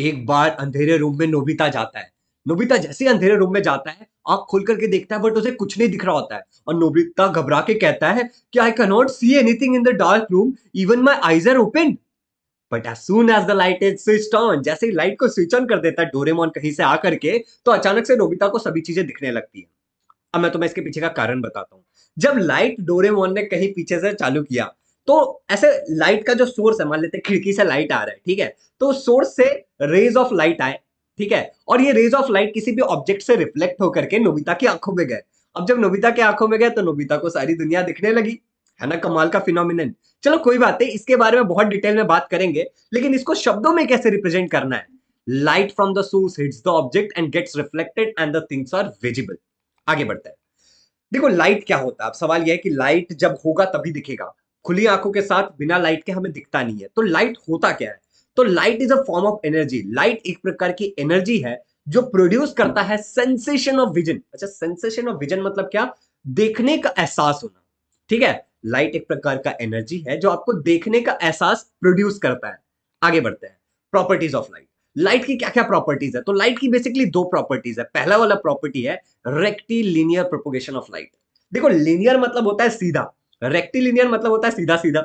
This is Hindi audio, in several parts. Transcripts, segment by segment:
एक बार अंधेरे रूम में नोबिता जाता है नोबिता जैसे ही अंधेरे रूम में जाता है आंख खोल करके देखता है बट उसे कुछ नहीं दिख रहा होता है और नोबिता घबरा के कहता है कि I cannot see anything in the dark room even my eyes are open but as soon as the light is switch on जैसे ही लाइट को स्विच ऑन कर देता है डोरेमोन कहीं से आकर के तो अचानक से नोबिता को सभी चीजें दिखने लगती है अब मैं तुम्हें इसके पीछे का कारण बताता हूं जब लाइट डोरेमोन ने कहीं पीछे से चालू किया तो ऐसे लाइट का जो सोर्स है मान लेते हैं खिड़की से लाइट आ रहा है ठीक है तो सोर्स से रेज ऑफ लाइट आए ठीक है और ये रेज ऑफ लाइट किसी भी ऑब्जेक्ट से रिफ्लेक्ट होकर के नोबिता की आंखों में गए अब जब नोबिता की आंखों में गए तो नोबिता को सारी दुनिया दिखने लगी है ना कमाल का फिनोमिन चलो कोई बात नहीं इसके बारे में बहुत डिटेल में बात करेंगे लेकिन इसको शब्दों में कैसे रिप्रेजेंट करना है light from the source hits the object and gets reflected and the things are visible आगे बढ़ते हैं देखो लाइट क्या होता है अब सवाल यह है कि लाइट जब होगा तभी दिखेगा खुली आंखों के साथ बिना लाइट के हमें दिखता नहीं है तो लाइट होता क्या है तो light is a form of energy light एक प्रकार की एनर्जी है जो प्रोड्यूस करता है सेंसेशन ऑफ विजन अच्छा सेंसेशन ऑफ विजन मतलब क्या देखने का एहसास होना ठीक है लाइट एक प्रकार का एनर्जी है जो आपको देखने का एहसास प्रोड्यूस करता है आगे बढ़ते हैं प्रॉपर्टीज ऑफ लाइट लाइट की क्या क्या प्रॉपर्टीज है तो लाइट की बेसिकली दो प्रॉपर्टीज है पहला वाला प्रॉपर्टी है rectilinear propagation of light देखो लिनियर मतलब होता है सीधा रेक्टिलिनियर मतलब होता है सीधा सीधा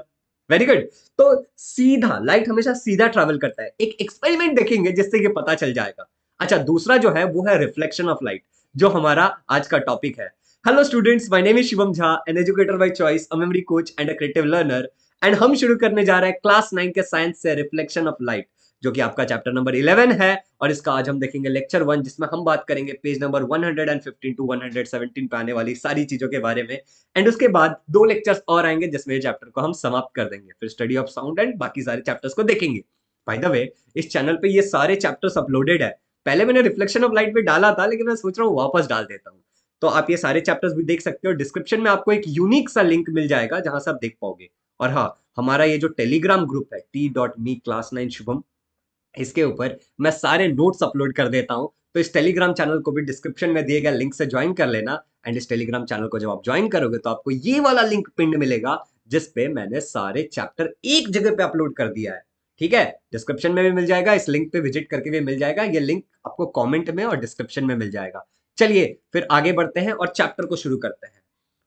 वेरी गुड तो सीधा लाइट हमेशा सीधा ट्रेवल करता है एक एक्सपेरिमेंट देखेंगे जिससे ये पता चल जाएगा अच्छा दूसरा जो है वो है रिफ्लेक्शन ऑफ लाइट जो हमारा आज का टॉपिक है hello students my name is Shivam Jha an educator by choice a memory coach and a creative learner and हम शुरू करने जा रहे हैं क्लास नाइन के साइंस से रिफ्लेक्शन ऑफ लाइट जो कि आपका चैप्टर नंबर इलेवन है और इसका आज हम देखेंगे लेक्चर वन जिसमें हम बात करेंगे पेज नंबर 115 टू 117 पे आने वाली सारी चीजों के बारे में एंड उसके बाद दो लेक्चर्स और आएंगे जिसमें चैप्टर को हम समाप्त कर देंगे फिर स्टडी ऑफ साउंड एंड बाकी सारे चैप्टर्स को देखेंगे बाई द वे इस चैनल पर ये सारे चैप्टर्स अपलोडेड है पहले मैंने रिफ्लेक्शन ऑफ लाइट पे डाला था लेकिन मैं सोच रहा हूँ वापस डाल देता हूँ तो आप ये सारे चैप्टर्स भी देख सकते हो डिस्क्रिप्शन में आपको एक यूनिक सा लिंक मिल जाएगा जहां से आप देख पाओगे और हाँ हमारा ये जो टेलीग्राम ग्रुप है T dot me class nine Shubham इसके ऊपर मैं सारे नोट्स अपलोड कर देता हूँ तो इस टेलीग्राम चैनल को भी डिस्क्रिप्शन में दिए गए लिंक से ज्वाइन कर लेना एंड इस टेलीग्राम चैनल को जब आप ज्वाइन करोगे तो आपको ये वाला लिंक पिंड मिलेगा जिसपे मैंने सारे चैप्टर एक जगह पे अपलोड कर दिया है ठीक है डिस्क्रिप्शन में भी मिल जाएगा इस लिंक पे विजिट करके भी मिल जाएगा ये लिंक आपको कॉमेंट में और डिस्क्रिप्शन में मिल जाएगा चलिए फिर आगे बढ़ते हैं और चैप्टर को शुरू करते हैं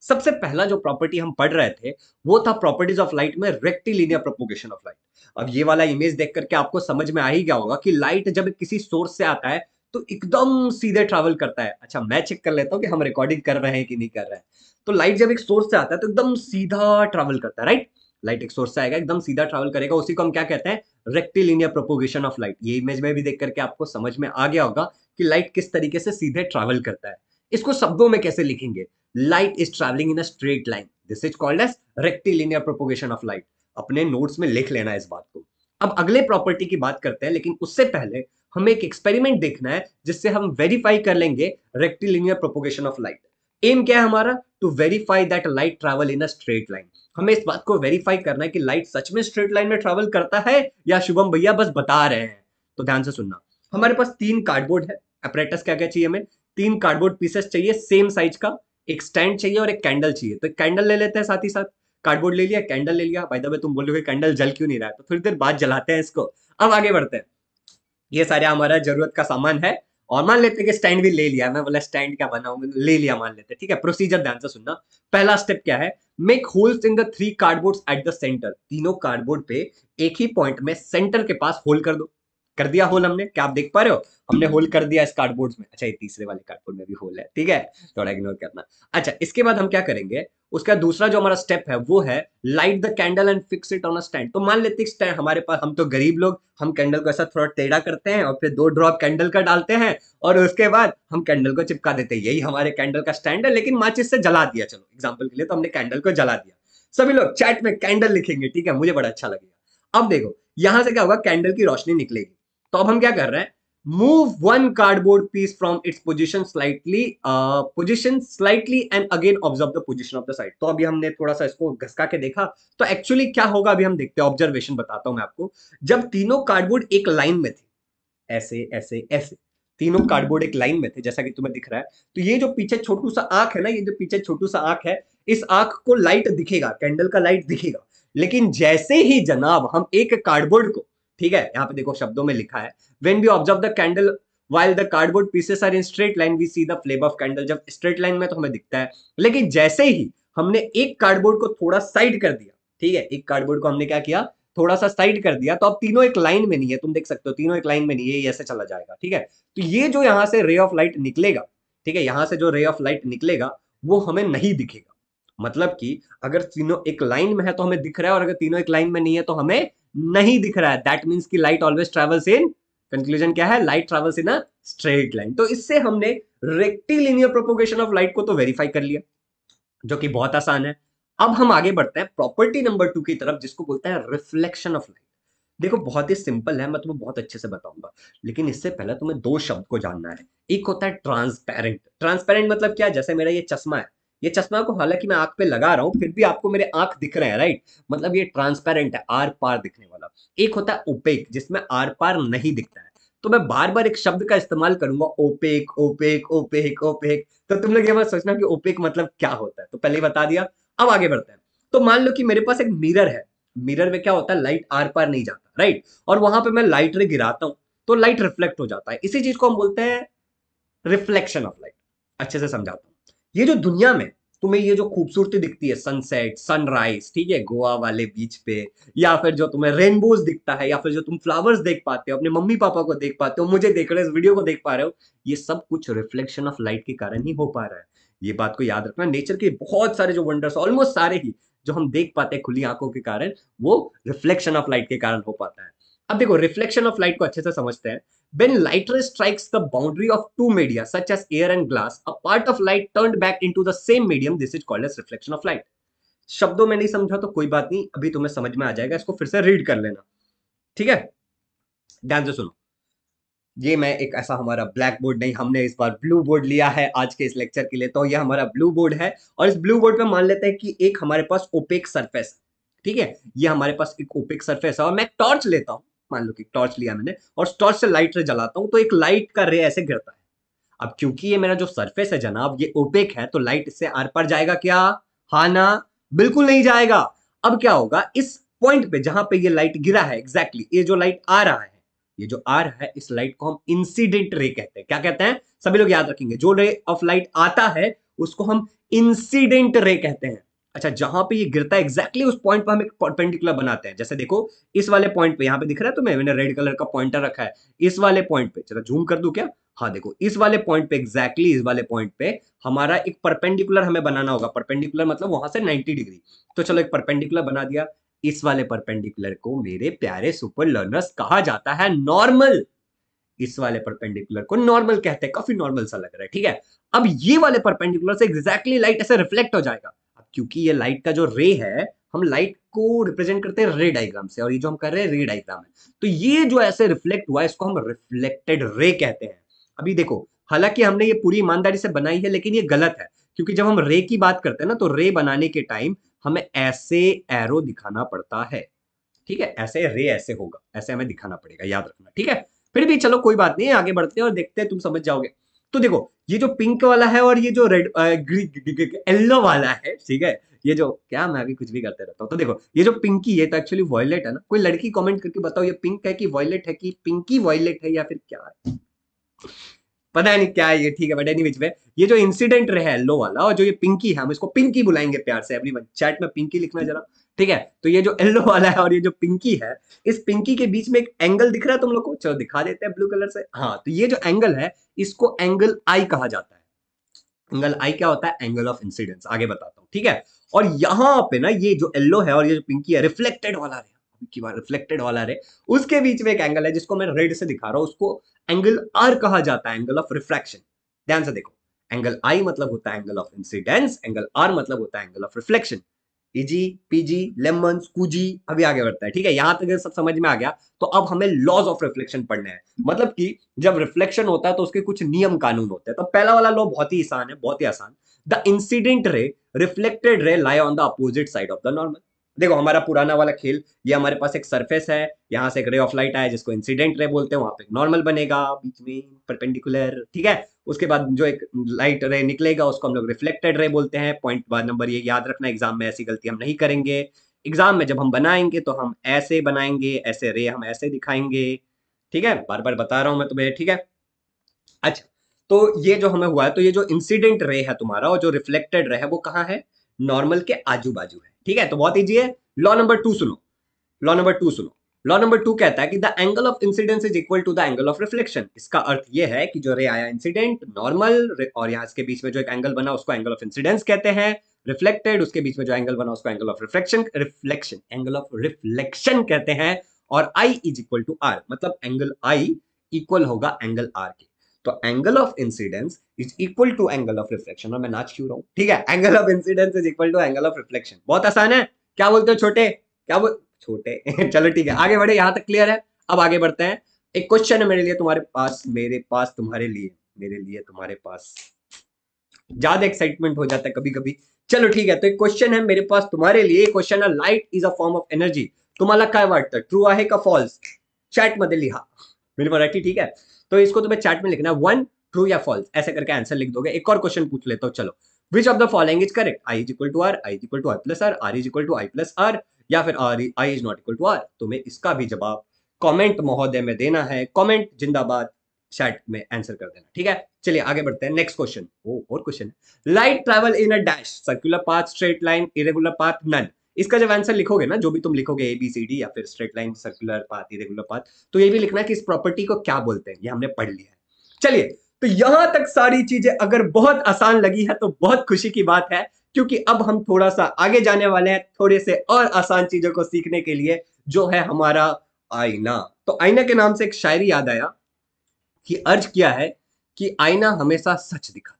सबसे पहला जो प्रॉपर्टी हम पढ़ रहे थे वो था प्रॉपर्टीज ऑफ लाइट में रेक्टिलिनियर प्रोपोगेशन ऑफ लाइट अब ये वाला इमेज देख करके आपको समझ में आ ही गया होगा कि लाइट जब किसी सोर्स से आता है तो एकदम सीधे ट्रैवल करता है अच्छा मैं चेक कर लेता हूँ कि हम रिकॉर्डिंग कर रहे हैं कि नहीं कर रहे हैं तो लाइट जब एक सोर्स से आता है तो एकदम सीधा ट्रैवल करता है राइट लाइट एक सोर्स से आएगा एकदम सीधा ट्रैवल करेगा उसी को हम क्या कहते हैं रेक्टिलिनियर प्रोपोगेशन ऑफ लाइट ये इमेज में भी देख करके आपको समझ में आ गया होगा कि लाइट किस तरीके से सीधे ट्रैवल करता है इसको शब्दों में कैसे लिखेंगे light is travelling in a straight line this is called as rectilinear propagation of light अपने नोट्स में लिख लेना इस बात को अब अगले प्रॉपर्टी की बात करते हैं लेकिन उससे पहले हमें एक एक्सपेरिमेंट देखना है जिससे हम वेरीफाई कर लेंगे rectilinear propagation of light aim क्या है हमारा to verify that light travel in a straight line हमें इस बात को वेरीफाई करना है कि लाइट सच में स्ट्रेट लाइन में ट्रैवल करता है या शुभम भैया बस बता रहे हैं तो ध्यान से सुनना हमारे पास तीन कार्डबोर्ड है अपरेटस क्या क्या चाहिए हमें तीन कार्डबोर्ड पीसेस चाहिए सेम साइज का एक स्टैंड चाहिए और एक कैंडल चाहिए तो कैंडल ले लेते हैं साथ ही साथ कार्डबोर्ड ले लिया कैंडल ले लिया भाई द तुम बोलोगे कैंडल जल क्यों नहीं रहा है तो थोड़ी देर बाद जलाते हैं इसको अब आगे बढ़ते हैं ये सारे हमारा जरूरत का सामान है और मान लेते हैं कि स्टैंड भी ले लिया मैं बोला स्टैंड क्या बनाऊंगा ले लिया मान लेते हैं ठीक है प्रोसीजर ध्यान से सुनना पहला स्टेप क्या है make holes in the three cardboard at the centre तीनों कार्डबोर्ड पे एक ही पॉइंट में सेंटर के पास होल कर दो कर दिया होल हमने क्या आप देख पा रहे हो हमने होल कर दिया इस कार्डबोर्ड में अच्छा ये तीसरे वाले कार्डबोर्ड में भी होल है ठीक है थोड़ा इग्नोर करना अच्छा इसके बाद हम क्या करेंगे उसका दूसरा जो हमारा स्टेप है वो है light the candle and fix it on a stand तो मान लेते स्टैंड हमारे पास हम तो गरीब लोग हम कैंडल को ऐसा थोड़ा टेढ़ा करते हैं और फिर दो ड्रॉप कैंडल का डालते हैं और उसके बाद हम कैंडल को चिपका देते हैं यही हमारे कैंडल का स्टैंड है लेकिन माचिस से जला दिया चलो एग्जाम्पल के लिए तो हमने कैंडल को जला दिया सभी लोग चैट में कैंडल लिखेंगे ठीक है मुझे बड़ा अच्छा लगेगा अब देखो यहां से क्या होगा कैंडल की रोशनी निकलेगी तो अब हम क्या कर रहे हैं move one cardboard piece from its position slightly position slightly and again observe the position of the side तो अभी हमने थोड़ा सा इसको घसका के देखा तो एक्चुअली क्या होगा अभी हम देखते हैं ऑब्जर्वेशन बताता हूं मैं आपको जब तीनों कार्डबोर्ड एक लाइन में थे ऐसे ऐसे ऐसे तीनों कार्डबोर्ड एक लाइन में थे जैसा कि तुम्हें दिख रहा है तो ये जो पीछे छोटू सा आंख है ना ये जो पीछे छोटू सा आंख है इस आंख को लाइट दिखेगा कैंडल का लाइट दिखेगा लेकिन जैसे ही जनाब हम एक कार्डबोर्ड को ठीक है यहाँ पे देखो शब्दों में लिखा है when we observe the candle while the cardboard pieces are in straight line we see the flame of candle जब स्ट्रेट लाइन में तो हमें दिखता है लेकिन जैसे ही हमने एक कार्डबोर्ड को थोड़ा साइड कर दिया ठीक है एक कार्डबोर्ड को हमने क्या किया थोड़ा सा साइड कर दिया तो अब तीनों एक लाइन में नहीं है तुम देख सकते हो तीनों एक लाइन में नहीं है ये ऐसे चला जाएगा ठीक है तो ये जो यहाँ से रे ऑफ लाइट निकलेगा ठीक है यहाँ से जो रे ऑफ लाइट निकलेगा वो हमें नहीं दिखेगा मतलब कि अगर तीनों एक लाइन में है तो हमें दिख रहा है और अगर तीनों एक लाइन में नहीं है तो हमें नहीं दिख रहा है दैट मीन्स की light always travels in conclusion क्या है light travels in a straight line तो इससे हमने रेक्टिलिनियर प्रोपोगेशन ऑफ लाइट को तो वेरीफाई कर लिया जो कि बहुत आसान है अब हम आगे बढ़ते हैं प्रॉपर्टी नंबर टू की तरफ जिसको बोलते हैं रिफ्लेक्शन ऑफ लाइट देखो बहुत ही सिंपल है मैं तुम्हें बहुत अच्छे से बताऊंगा लेकिन इससे पहले तुम्हें दो शब्द को जानना है एक होता है ट्रांसपेरेंट ट्रांसपेरेंट मतलब क्या जैसे मेरा ये चश्मा है ये चश्मा को हालांकि मैं आंख पे लगा रहा हूँ फिर भी आपको मेरे आंख दिख रहे हैं राइट मतलब ये ट्रांसपेरेंट है आर पार दिखने वाला एक होता है ओपेक जिसमें आर पार नहीं दिखता है तो मैं बार बार एक शब्द का इस्तेमाल करूंगा ओपेक ओपेक ओपेक ओपेक तो तुम लोग ये बात सोचना कि ओपेक मतलब क्या होता है तो पहले ही बता दिया अब आगे बढ़ते हैं तो मान लो कि मेरे पास एक मिरर है मिरर में क्या होता है लाइट आर पार नहीं जाता राइट और वहां पे मैं लाइट रे गिराता हूँ तो लाइट रिफ्लेक्ट हो जाता है इसी चीज को हम बोलते हैं रिफ्लेक्शन ऑफ लाइट अच्छे से समझाता हूँ ये जो दुनिया में तुम्हें ये जो खूबसूरती दिखती है सनसेट सनराइज ठीक है गोवा वाले बीच पे या फिर जो तुम्हें रेनबोज दिखता है या फिर जो तुम फ्लावर्स देख पाते हो अपने मम्मी पापा को देख पाते हो मुझे देख रहे हो इस वीडियो को देख पा रहे हो ये सब कुछ रिफ्लेक्शन ऑफ लाइट के कारण ही हो पा रहा है ये बात को याद रखना नेचर के बहुत सारे जो वंडर्स ऑलमोस्ट सारे ही जो हम देख पाते हैं खुली आंखों के कारण वो रिफ्लेक्शन ऑफ लाइट के कारण हो पाता है अब देखो रिफ्लेक्शन ऑफ लाइट को अच्छे से समझते हैं when lighter strikes the boundary of two media such as air and glass a part of light turned back into the same medium this is called as reflection of light शब्दों में नहीं समझा तो कोई बात नहीं अभी तुम्हें समझ में आ जाएगा इसको फिर से रीड कर लेना ठीक है ध्यान से सुनो ये मैं एक ऐसा हमारा ब्लैक बोर्ड नहीं हमने इस बार ब्लू बोर्ड लिया है आज के इस लेक्चर के लिए तो ये हमारा ब्लू बोर्ड है और इस ब्लू बोर्ड पे मान लेते हैं कि एक हमारे पास ओपेक सरफेस ठीक है ये हमारे पास एक ओपेक सरफेस है और मैं टॉर्च लेता हूं मान लो कि टॉर्च लिया मैंने और टॉर्च से लाइट रे जलाता हूँ तो एक लाइट का रे ऐसे गिरता है अब क्योंकि ये मेरा जो सरफेस है जनाब ये ओपेक है तो लाइट इससे आर पर जाएगा क्या हाँ ना बिल्कुल नहीं जाएगा अब क्या होगा इस पॉइंट पे जहां पे ये लाइट गिरा है एग्जैक्टली exactly, ये जो लाइट आ रहा है ये जो आ रहा है इस लाइट को हम इंसिडेंट रे कहते हैं क्या कहते हैं सभी लोग याद रखेंगे जो रे ऑफ लाइट आता है उसको हम इंसिडेंट रे कहते हैं अच्छा जहां पे ये गिरता है एग्जैक्टली exactly उस पॉइंट पर हम एक परपेंडिकुलर बनाते हैं जैसे देखो इस वाले पॉइंट पे यहाँ पे दिख रहा है तो मैंने रेड कलर का पॉइंटर रखा है इस वाले पॉइंट पे चलो झूम कर दू क्या हाँ देखो इस वाले पॉइंट पे एक्जैक्टली exactly इस वाले पॉइंट पे हमारा एक परपेंडिकुलर हमें बनाना होगा परपेंडिकुलर मतलब वहां से नाइनटी डिग्री तो चलो एक परपेंडिकुलर बना दिया इस वाले परपेंडिकुलर को मेरे प्यारे सुपर लर्नर्स कहा जाता है नॉर्मल इस वाले परपेंडिकुलर को नॉर्मल कहते हैं काफी नॉर्मल सा लग रहा है ठीक है अब ये वाले परपेंडिकुलर से एग्जैक्टली exactly लाइट ऐसे रिफ्लेक्ट हो जाएगा क्योंकि ये लाइट का जो रे है हम लाइट को रिप्रेजेंट करते हैं रे डायग्राम से और ये जो हम कर रहे हैं रे डायग्राम है तो ये जो ऐसे रिफ्लेक्ट हुआ है इसको हम रिफ्लेक्टेड रे कहते हैं अभी देखो हालांकि हमने ये पूरी ईमानदारी से बनाई है लेकिन ये गलत है क्योंकि जब हम रे की बात करते हैं ना तो रे बनाने के टाइम हमें ऐसे एरो दिखाना पड़ता है ठीक है ऐसे रे ऐसे होगा ऐसे हमें दिखाना पड़ेगा याद रखना ठीक है फिर भी चलो कोई बात नहीं आगे बढ़ते हैं और देखते हैं तुम समझ जाओगे तो देखो ये जो पिंक वाला है और ये जो रेड येल्लो वाला है ठीक है ये जो क्या मैं अभी कुछ भी करते रहता हूँ तो देखो ये जो पिंकी है तो एक्चुअली वॉयलेट है ना कोई लड़की कमेंट करके बताओ ये पिंक है कि वॉयलेट है कि पिंकी वॉयलेट है या फिर क्या है पता नहीं क्या है ये ठीक है बट एनी में ये जो इंसिडेंट रहे है लो वाला और जो ये पिंकी है हम इसको पिंकी बुलाएंगे प्यार से एवरीवन चैट में पिंकी लिखना जरा ठीक है तो ये जो येलो वाला है और ये जो पिंकी है इस पिंकी के बीच में एक एंगल दिख रहा है तुम लोग को चलो दिखा देते हैं ब्लू कलर से हाँ तो ये जो एंगल है इसको एंगल आई कहा जाता है एंगल आई क्या होता है एंगल ऑफ इंसिडेंस आगे बताता हूँ ठीक है और यहाँ पे ना ये जो येल्लो है और ये जो पिंकी है रिफ्लेक्टेड वाला रहा रिफ्लेक्टेड वाला रे उसके बीच में एक एंगल है जिसको मैं रेड से दिखा रहा हूं उसको एंगल आर कहा जाता है एंगल ऑफ रिफ्रैक्शन ध्यान से देखो एंगल आई मतलब होता है angle of incidence angle R मतलब होता है angle of reflection easy peasy lemon squeezy अभी आगे बढ़ता है ठीक है यहां तक अगर सब समझ में आ गया तो अब हमें लॉज ऑफ रिफ्लेक्शन पढ़ने हैं मतलब कि जब रिफ्लेक्शन होता है तो उसके कुछ नियम कानून होते हैं तो पहला वाला लॉ बहुत ही आसान है बहुत ही आसान the incident ray reflected ray lie on the opposite side of the normal देखो हमारा पुराना वाला खेल ये हमारे पास एक सरफेस है यहाँ से एक रे ऑफ लाइट आया जिसको इंसिडेंट रे बोलते हैं वहां पे नॉर्मल बनेगा बीच में परपेंडिकुलर ठीक है उसके बाद जो एक लाइट रे निकलेगा उसको हम लोग रिफ्लेक्टेड रे बोलते हैं पॉइंट नंबर ये याद रखना एग्जाम में ऐसी गलती हम नहीं करेंगे एग्जाम में जब हम बनाएंगे तो हम ऐसे बनाएंगे ऐसे रे हम ऐसे दिखाएंगे ठीक है बार बार बता रहा हूं मैं तुम्हें ठीक है अच्छा तो ये जो हमें हुआ है तो ये जो इंसिडेंट रे है तुम्हारा और जो रिफ्लेक्टेड रे है वो कहाँ है नॉर्मल के आजू बाजू है ठीक है तो बहुत ईजी है लॉ नंबर टू सुनो लॉ नंबर टू सुनो लॉ नंबर टू कहता है कि the angle of incidence is equal to the angle of reflection इसका अर्थ यह है कि जो रे आया इंसिडेंट नॉर्मल और यहाँ इसके बीच में जो एक एंगल बना उसको एंगल ऑफ इंसिडेंस कहते हैं रिफ्लेक्टेड उसके बीच में जो एंगल बना उसको angle of reflection reflection angle of reflection कहते हैं और I is equal to R मतलब एंगल आई इक्वल होगा एंगल आर के तो angle of incidence is equal to angle of reflection और मैं नाच क्यों रहा हूं ठीक है angle of incidence is equal to angle of reflection बहुत आसान है क्या बोलते हो छोटे क्या बोल छोटे चलो ठीक है आगे बढ़े यहां तक क्लियर है अब आगे बढ़ते हैं एक क्वेश्चन है मेरे लिए तुम्हारे पास मेरे पास तुम्हारे लिए मेरे लिए तुम्हारे पास ज्यादा एक्साइटमेंट हो जाता है कभी कभी चलो ठीक है तो एक क्वेश्चन है मेरे पास तुम्हारे लिए क्वेश्चन है light is a form of energy तुम्हाला काय वाटतं ट्रू आहे का फॉल्स चैट मध्य लिहा मेरी मराठी ठीक है तो इसको तुम्हें चैट में लिखना वन ट्रू या फॉल्स ऐसे करके आंसर लिख दोगे एक और क्वेश्चन पूछ लेता हूँ चलो which of the following is correct I is equal to R I is equal to I plus R R is equal to I plus R या फिर R I is not equal to R तुम्हें इसका भी जवाब कॉमेंट महोदय में देना है कॉमेंट जिंदाबाद चैट में आंसर कर देना ठीक है चलिए आगे बढ़ते हैं नेक्स्ट क्वेश्चन ओ और question light travel in a dash circular path straight line irregular path none इसका जब आंसर लिखोगे ना जो भी तुम लिखोगे ए बी सी डी या फिर straight line circular path irregular path तो ये भी लिखना है कि इस प्रॉपर्टी को क्या बोलते हैं ये हमने पढ़ लिया है चलिए तो यहां तक सारी चीजें अगर बहुत आसान लगी है तो बहुत खुशी की बात है क्योंकि अब हम थोड़ा सा आगे जाने वाले हैं थोड़े से और आसान चीजों को सीखने के लिए जो है हमारा आईना तो आईना के नाम से एक शायरी याद आया कि अर्ज किया है कि आईना हमेशा सच दिखा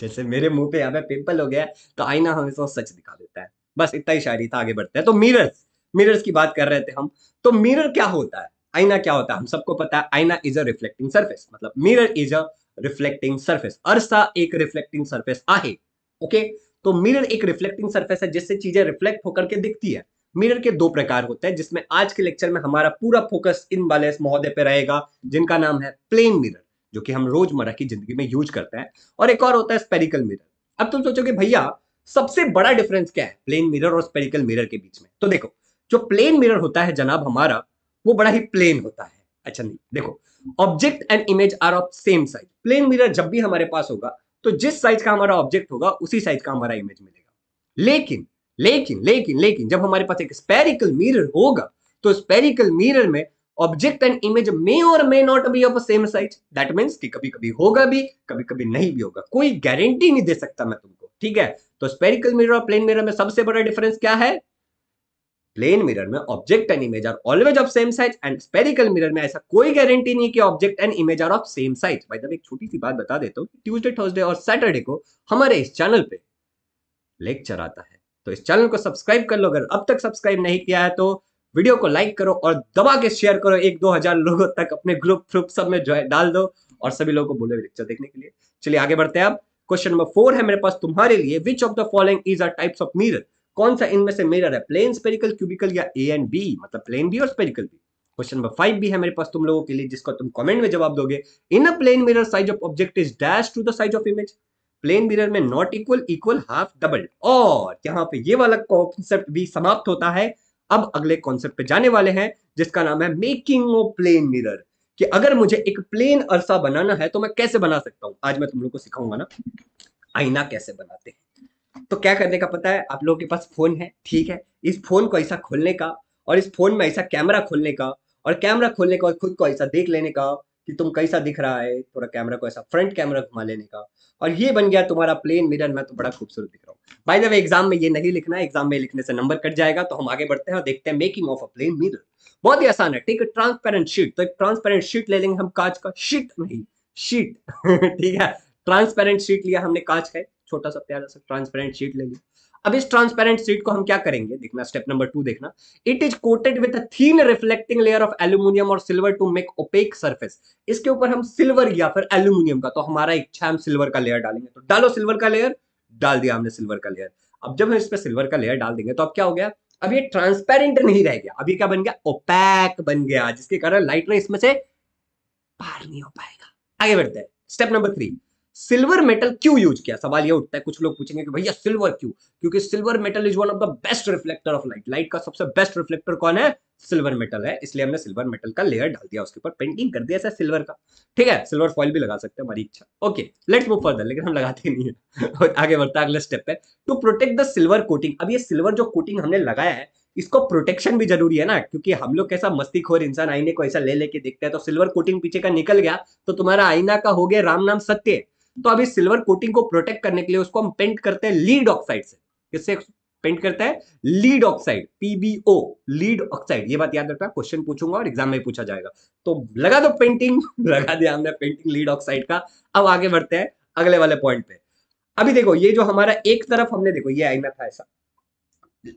जैसे मेरे मुंह पे यहाँ पे पिंपल हो गया है तो आईना हमेशा तो सच दिखा देता है बस इतना ही शायरी था आगे बढ़ते हैं तो मिरर मिरर्स की बात कर रहे थे हम तो मिरर क्या होता है आईना क्या होता है हम सबको पता है आईना इज अ रिफ्लेक्टिंग सर्फेस मतलब mirror is a reflecting surface अर्सा एक रिफ्लेक्टिंग सर्फेस आहे ओके तो मिरर एक रिफ्लेक्टिंग सर्फेस है जिससे चीजें रिफ्लेक्ट होकर के दिखती है मिरर के दो प्रकार होते हैं जिसमें आज के लेक्चर में हमारा पूरा फोकस इन वाले महोदय पे रहेगा जिनका नाम है प्लेन मिरर जो कि हम रोजमर्रा की जिंदगी में यूज करते हैं और एक और होता है स्पेरिकल मिरर अब तुम सोचोगे भैया सबसे बड़ा डिफरेंस क्या है प्लेन मिरर और स्पेरिकल मिरर के बीच में तो देखो जो प्लेन मिरर होता है जनाब हमारा वो बड़ा ही प्लेन होता है अच्छा नहीं देखो object and image are of same size plane mirror जब भी हमारे पास होगा तो जिस साइज का हमारा ऑब्जेक्ट होगा उसी साइज का हमारा इमेज मिलेगा लेकिन लेकिन लेकिन लेकिन जब हमारे पास एक स्पेरिकल मिरर होगा तो स्पेरिकल मिरर में ऑब्जेक्ट एंड इमेज मे और may not be of same size that means कि कभी कभी होगा भी कभी कभी नहीं भी होगा कोई गारंटी नहीं दे सकता मैं तुमको ठीक है तो स्पेरिकल मिरर और प्लेन मिरर में सबसे बड़ा डिफरेंस क्या है प्लेन मिरर में object and image are always of same size and spherical mirror में ऐसा कोई गारंटी नहीं कि object and image are of same size भाई जब एक छोटी सी बात बता देता हूँ ट्यूजडे थर्सडे और सैटरडे को हमारे इस चैनल पे लेक्चर आता है तो इस चैनल को सब्सक्राइब कर लो अगर अब तक सब्सक्राइब नहीं किया है तो वीडियो को लाइक करो और दबा के शेयर करो एक दो हजार लोगों तक अपने ग्रुप ग्रुप सब में जो डाल दो और सभी लोगों को बोले लेक्चर देखने के लिए चलिए आगे बढ़ते हैं अब क्वेश्चन नंबर फोर है मेरे पास तुम्हारे लिए which of the following is are types of mirror कौन सा इनमें से मिरर है प्लेन स्पेरिकल क्यूबिकल या ए एंड बी मतलब प्लेन बी और spherical B question number five भी है मेरे पास तुम लोगों के लिए जिसका तुम कमेंट में जवाब दोगे in a plane mirror size of object is dash to the size of image plane mirror में not equal equal half double और यहाँ पे ये वाला कॉन्सेप्ट भी समाप्त होता है अब अगले कॉन्सेप्ट पे जाने वाले हैं जिसका नाम है मेकिंग ओ प्लेन मिरर कि अगर मुझे एक प्लेन अरसा बनाना है तो मैं कैसे बना सकता हूं आज मैं तुम लोग को सिखाऊंगा ना आईना कैसे बनाते हैं तो क्या करने का पता है आप लोगों के पास फोन है ठीक है इस फोन को ऐसा खोलने का और इस फोन में ऐसा कैमरा खोलने का और कैमरा खोलने का और खुद को ऐसा देख लेने का कि तुम कैसा दिख रहा है थोड़ा कैमरा को ऐसा फ्रंट कैमरा घुमा लेने का और ये बन गया तुम्हारा प्लेन मिरर मैं तो बड़ा खूबसूरत दिख रहा हूँ बाय द वे एग्जाम में ये नहीं लिखना है एग्जाम में लिखने से नंबर कट जाएगा तो हम आगे बढ़ते हैं और देखते हैं making of a plane mirror बहुत ही आसान है ठीक है ट्रांसपेरेंट शीट तो एक ट्रांसपेरेंट शीट ले लेंगे हम कांच का शीट नहीं शीट ठीक है ट्रांसपेरेंट शीट लिया हमने कांच का छोटा सा प्यारा सा ट्रांसपेरेंट शीट ले लिया अब इस ट्रांसपेरेंट सीट को हम क्या करेंगे देखना स्टेप नंबर टू देखना it is coated with a thin reflecting layer of aluminium और silver to make opaque surface इसके ऊपर हम सिल्वर या फिर एल्यूमिनियम का तो हमारा इच्छा हम सिल्वर का लेयर डालेंगे तो डालो सिल्वर का लेयर डाल दिया हमने सिल्वर का लेयर अब जब हम इस पर सिल्वर का लेयर डाल देंगे तो अब क्या हो गया अब ये ट्रांसपेरेंट नहीं रह गया अब ये क्या बन गया ओपैक बन गया जिसके कारण लाइट ना इसमें से पार नहीं हो पाएगा आगे बढ़ते हैं step number three silver metal क्यों यूज किया सवाल ये उठता है कुछ लोग पूछेंगे कि भैया सिल्वर क्यों क्योंकि silver metal is one of the best reflector of light light का सबसे बेस्ट रिफ्लेक्टर कौन है सिल्वर मेटल है इसलिए हमने सिल्वर मेटल का लेयर डाल दिया उसके ऊपर पेंटिंग कर दिया ऐसा सिल्वर का ठीक है सिल्वर फॉइल भी लगा सकते हैं हमारी इच्छा ओके लेट्स मूव फर्दर लेकिन हम लगाते नहीं है और आगे बढ़ता अगले स्टेप है to protect the silver coating अब ये सिल्वर जो कोटिंग हमने लगाया है इसको प्रोटेक्शन भी जरूरी है ना क्योंकि हम लोग कैसा मस्ती इंसान आईने को ऐसा ले लेके देखते हैं तो सिल्वर कोटिंग पीछे का निकल गया तो तुम्हारा आईना का हो गया राम नाम सत्य तो अभी सिल्वर कोटिंग को प्रोटेक्ट करने के लिए उसको हम पेंट करते हैं लीड ऑक्साइड से किससे पेंट करता है lead oxide PbO lead oxide ये बात याद रखना क्वेश्चन पूछूंगा और एग्जाम में पूछा जाएगा तो लगा दो पेंटिंग लगा दिया हमने पेंटिंग लीड ऑक्साइड का अब आगे बढ़ते हैं अगले वाले पॉइंट पे अभी देखो ये जो हमारा एक तरफ हमने देखो ये आईना था ऐसा